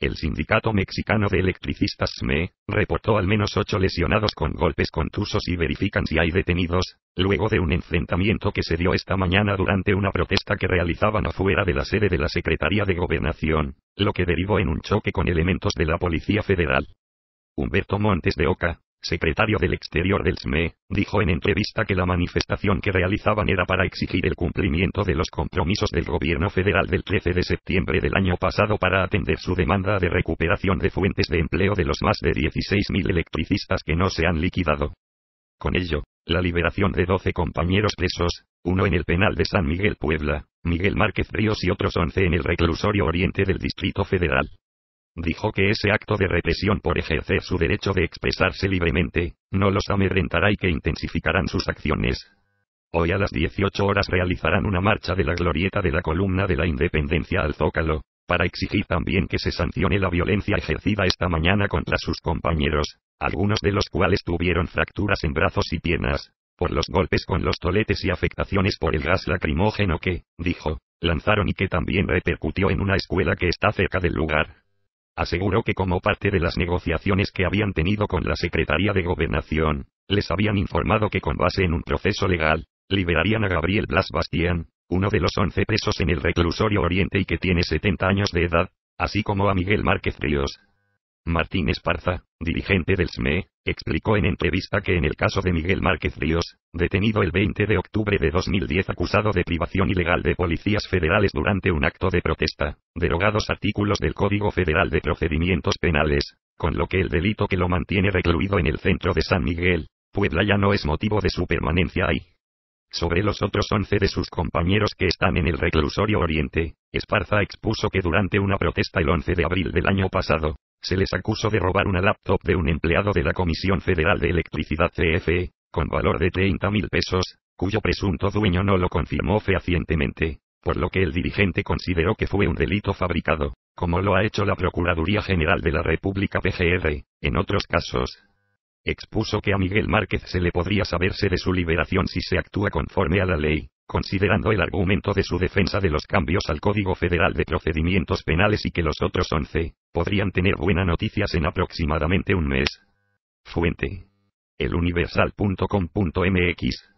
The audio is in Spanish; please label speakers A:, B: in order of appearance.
A: El sindicato mexicano de electricistas SME, reportó al menos ocho lesionados con golpes contusos y verifican si hay detenidos, luego de un enfrentamiento que se dio esta mañana durante una protesta que realizaban afuera de la sede de la Secretaría de Gobernación, lo que derivó en un choque con elementos de la Policía Federal. Humberto Montes de Oca, secretario del Exterior del SME, dijo en entrevista que la manifestación que realizaban era para exigir el cumplimiento de los compromisos del gobierno federal del 13 de septiembre del año pasado para atender su demanda de recuperación de fuentes de empleo de los más de 16.000 electricistas que no se han liquidado. Con ello, la liberación de 12 compañeros presos, uno en el penal de San Miguel Puebla, Miguel Márquez Ríos y otros 11 en el reclusorio oriente del Distrito Federal dijo que ese acto de represión por ejercer su derecho de expresarse libremente, no los amedrentará y que intensificarán sus acciones. Hoy a las 18 horas realizarán una marcha de la glorieta de la columna de la independencia al Zócalo, para exigir también que se sancione la violencia ejercida esta mañana contra sus compañeros, algunos de los cuales tuvieron fracturas en brazos y piernas, por los golpes con los toletes y afectaciones por el gas lacrimógeno que, dijo, lanzaron y que también repercutió en una escuela que está cerca del lugar aseguró que como parte de las negociaciones que habían tenido con la Secretaría de Gobernación, les habían informado que con base en un proceso legal, liberarían a Gabriel Blas Bastián, uno de los 11 presos en el reclusorio Oriente y que tiene 70 años de edad, así como a Miguel Márquez Ríos, Martín Esparza, dirigente del SME, explicó en entrevista que en el caso de Miguel Márquez Ríos, detenido el 20 de octubre de 2010 acusado de privación ilegal de policías federales durante un acto de protesta, derogados artículos del Código Federal de Procedimientos Penales, con lo que el delito que lo mantiene recluido en el centro de San Miguel, Puebla ya no es motivo de su permanencia ahí. Sobre los otros 11 de sus compañeros que están en el reclusorio Oriente, Esparza expuso que durante una protesta el 11 de abril del año pasado, se les acusó de robar una laptop de un empleado de la Comisión Federal de Electricidad CFE, con valor de 30.000 mil pesos, cuyo presunto dueño no lo confirmó fehacientemente, por lo que el dirigente consideró que fue un delito fabricado, como lo ha hecho la Procuraduría General de la República PGR, en otros casos. Expuso que a Miguel Márquez se le podría saberse de su liberación si se actúa conforme a la ley, considerando el argumento de su defensa de los cambios al Código Federal de Procedimientos Penales y que los otros 11, podrían tener buenas noticias en aproximadamente un mes. Fuente. Eluniversal.com.mx